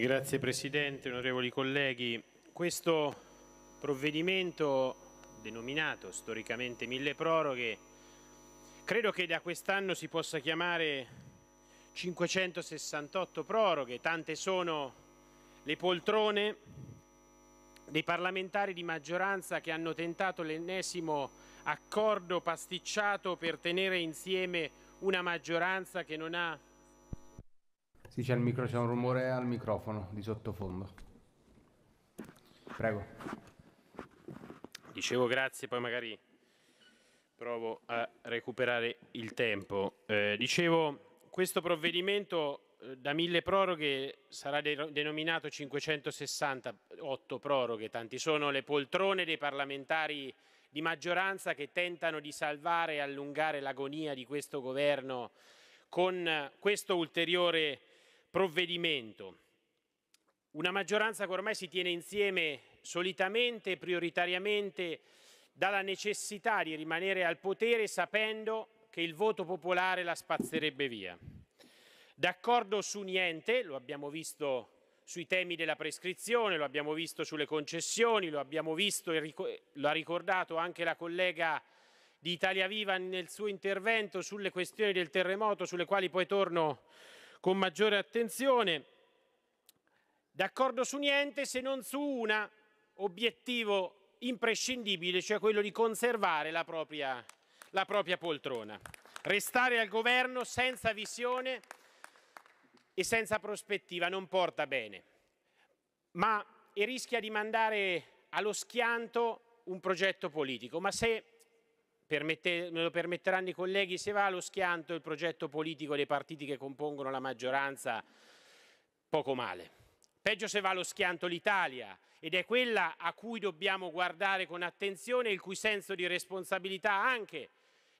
Grazie Presidente, onorevoli colleghi. Questo provvedimento, denominato storicamente mille proroghe, credo che da quest'anno si possa chiamare 568 proroghe, tante sono le poltrone dei parlamentari di maggioranza che hanno tentato l'ennesimo accordo pasticciato per tenere insieme una maggioranza che non ha sì, c'è, micro, c'è un rumore al microfono di sottofondo. Prego. Dicevo grazie, poi magari provo a recuperare il tempo. Eh, dicevo, questo provvedimento eh, da mille proroghe sarà de- denominato 568 proroghe, tanti sono le poltrone dei parlamentari di maggioranza che tentano di salvare e allungare l'agonia di questo governo con questo ulteriore provvedimento. Una maggioranza che ormai si tiene insieme solitamente e prioritariamente dalla necessità di rimanere al potere sapendo che il voto popolare la spazzerebbe via. D'accordo su niente, lo abbiamo visto sui temi della prescrizione, lo abbiamo visto sulle concessioni, lo abbiamo visto e lo ha ricordato anche la collega di Italia Viva nel suo intervento sulle questioni del terremoto, sulle quali poi torno con maggiore attenzione. D'accordo su niente se non su un obiettivo imprescindibile, cioè quello di conservare la propria, la propria poltrona. Restare al governo senza visione e senza prospettiva non porta bene, ma rischia di mandare allo schianto un progetto politico. Ma se Permette, me lo permetteranno i colleghi, se va allo schianto il progetto politico dei partiti che compongono la maggioranza, poco male. Peggio se va allo schianto l'Italia ed è quella a cui dobbiamo guardare con attenzione il cui senso di responsabilità anche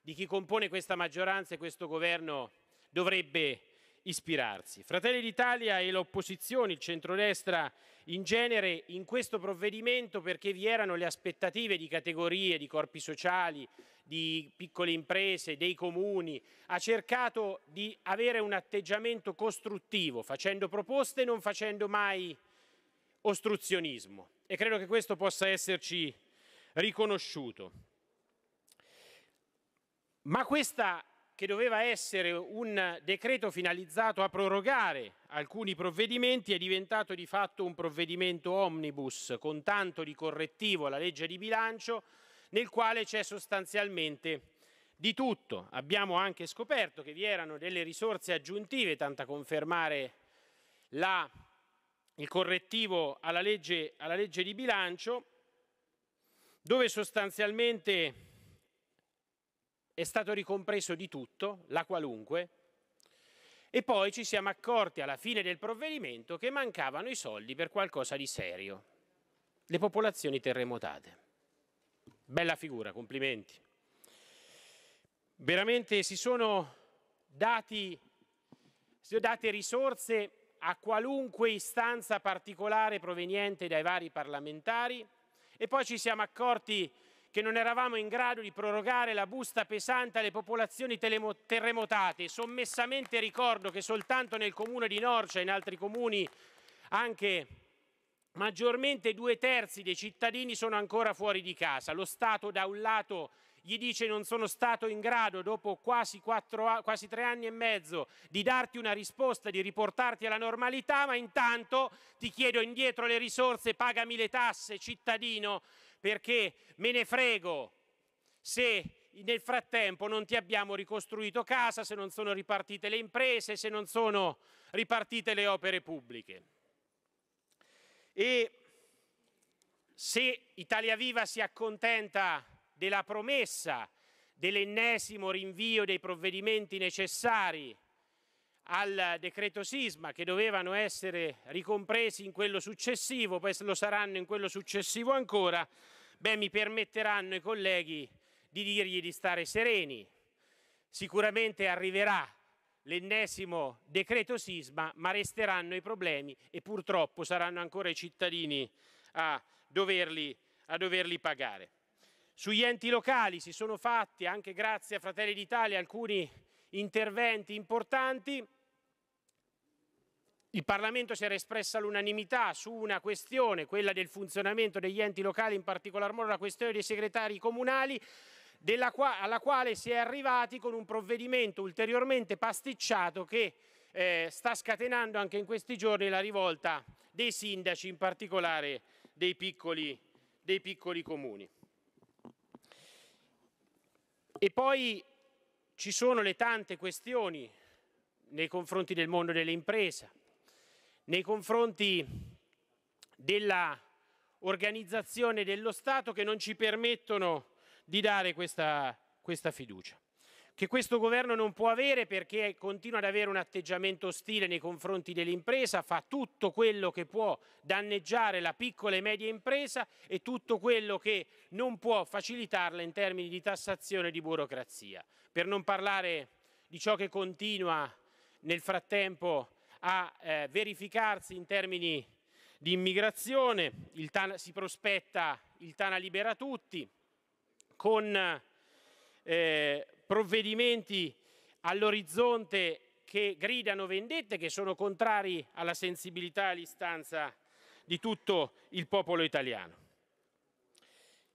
di chi compone questa maggioranza e questo governo dovrebbe ispirarsi. Fratelli d'Italia e l'opposizione, il centrodestra in genere, in questo provvedimento perché vi erano le aspettative di categorie, di corpi sociali, di piccole imprese, dei comuni, ha cercato di avere un atteggiamento costruttivo, facendo proposte e non facendo mai ostruzionismo. E credo che questo possa esserci riconosciuto. Ma questa che doveva essere un decreto finalizzato a prorogare alcuni provvedimenti è diventato di fatto un provvedimento omnibus con tanto di correttivo alla legge di bilancio nel quale c'è sostanzialmente di tutto. Abbiamo anche scoperto che vi erano delle risorse aggiuntive, tanto a confermare la, il correttivo alla legge, alla legge di bilancio, dove sostanzialmente è stato ricompreso di tutto, la qualunque, e poi ci siamo accorti alla fine del provvedimento che mancavano i soldi per qualcosa di serio, le popolazioni terremotate. Bella figura, complimenti. Veramente si sono dati, date risorse a qualunque istanza particolare proveniente dai vari parlamentari e poi ci siamo accorti che non eravamo in grado di prorogare la busta pesante alle popolazioni terremotate. Sommessamente ricordo che soltanto nel comune di Norcia e in altri comuni anche maggiormente due terzi dei cittadini sono ancora fuori di casa. Lo Stato da un lato gli dice non sono stato in grado dopo quasi, quattro, quasi, tre anni e mezzo di darti una risposta, di riportarti alla normalità, ma intanto ti chiedo indietro le risorse, pagami le tasse, cittadino, perché me ne frego se nel frattempo non ti abbiamo ricostruito casa, se non sono ripartite le imprese, se non sono ripartite le opere pubbliche. E se Italia Viva si accontenta della promessa dell'ennesimo rinvio dei provvedimenti necessari al decreto sisma che dovevano essere ricompresi in quello successivo, poi lo saranno in quello successivo ancora, beh, mi permetteranno i colleghi di dirgli di stare sereni. Sicuramente arriverà l'ennesimo decreto sisma, ma resteranno i problemi e purtroppo saranno ancora i cittadini a doverli, a doverli pagare. Sugli enti locali si sono fatti, anche grazie a Fratelli d'Italia, alcuni interventi importanti il Parlamento si era espresso all'unanimità su una questione, quella del funzionamento degli enti locali, in particolar modo la questione dei segretari comunali, qua alla quale si è arrivati con un provvedimento ulteriormente pasticciato che eh, sta scatenando anche in questi giorni la rivolta dei sindaci, in particolare dei piccoli, dei piccoli comuni. E poi ci sono le tante questioni nei confronti del mondo delle imprese, nei confronti dell'organizzazione dello Stato che non ci permettono di dare questa, questa fiducia che questo governo non può avere perché continua ad avere un atteggiamento ostile nei confronti dell'impresa, fa tutto quello che può danneggiare la piccola e media impresa e tutto quello che non può facilitarla in termini di tassazione e di burocrazia. Per non parlare di ciò che continua nel frattempo a eh, verificarsi in termini di immigrazione, il Tana, si prospetta il Tana Libera Tutti con eh, provvedimenti all'orizzonte che gridano vendette, che sono contrari alla sensibilità e all'istanza di tutto il popolo italiano.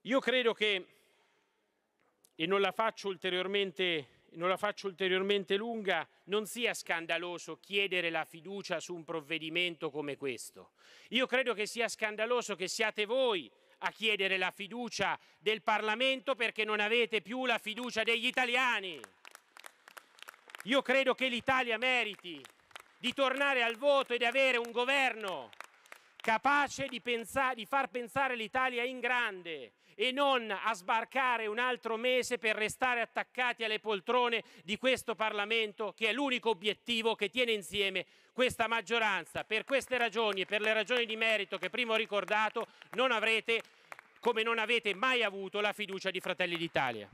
Io credo che, e non la faccio ulteriormente non la faccio ulteriormente lunga, non sia scandaloso chiedere la fiducia su un provvedimento come questo. Io credo che sia scandaloso che siate voi a chiedere la fiducia del Parlamento perché non avete più la fiducia degli italiani. Io credo che l'Italia meriti di tornare al voto e di avere un governo capace di, pensare, di far pensare l'Italia in grande e non a sbarcare un altro mese per restare attaccati alle poltrone di questo Parlamento, che è l'unico obiettivo che tiene insieme questa maggioranza. Per queste ragioni e per le ragioni di merito che prima ho ricordato, non avrete, come non avete mai avuto, la fiducia di Fratelli d'Italia.